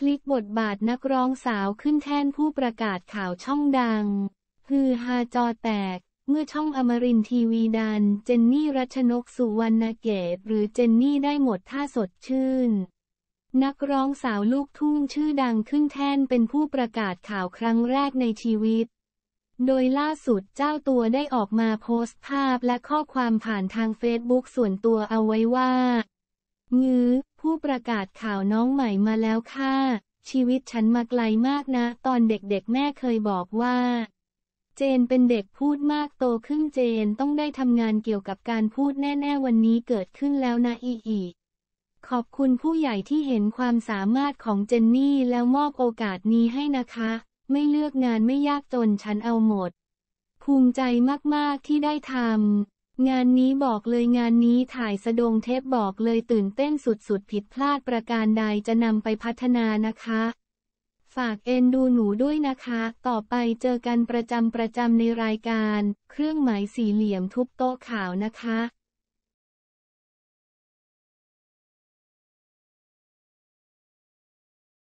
คลิกบทบาทนักร้องสาวขึ้นแท่นผู้ประกาศข่าวช่องดังฮือฮาจอแตกเมื่อช่องอมรินทีวีดัน เจนนี่รัชนกสุวรรณเกตหรือเจนนี่ได้หมดท่าสดชื่น นักร้องสาวลูกทุ่งชื่อดังขึ้นแท่นเป็นผู้ประกาศข่าวครั้งแรกในชีวิต โดยล่าสุดเจ้าตัวได้ออกมาโพสต์ภาพและข้อความผ่านทางเฟซบุ๊กส่วนตัวเอาไว้ว่างื้อผู้ประกาศข่าวน้องใหม่มาแล้วค่ะ ชีวิตฉันมาไกลมากนะ ตอนเด็กๆแม่เคยบอกว่า เจนเป็นเด็กพูดมากโตขึ้นเจนต้องได้ทำงานเกี่ยวกับการพูดแน่ๆวันนี้เกิดขึ้นแล้วนะอีอีขอบคุณผู้ใหญ่ที่เห็นความสามารถของเจนนี่แล้วมอบโอกาสนี้ให้นะคะ ไม่เลือกงานไม่ยากจนฉันเอาหมด ภูมิใจมากๆที่ได้ทำงานนี้บอกเลยงานนี้ถ่ายสะดงเทปบอกเลยตื่นเต้นสุดๆผิดพลาดประการใดจะนำไปพัฒนานะคะ ฝากเอ็นดูหนูด้วยนะคะ ต่อไปเจอกันประจำประจำในรายการ เครื่องหมายสี่เหลี่ยมทุบโต๊ะข่าวนะคะ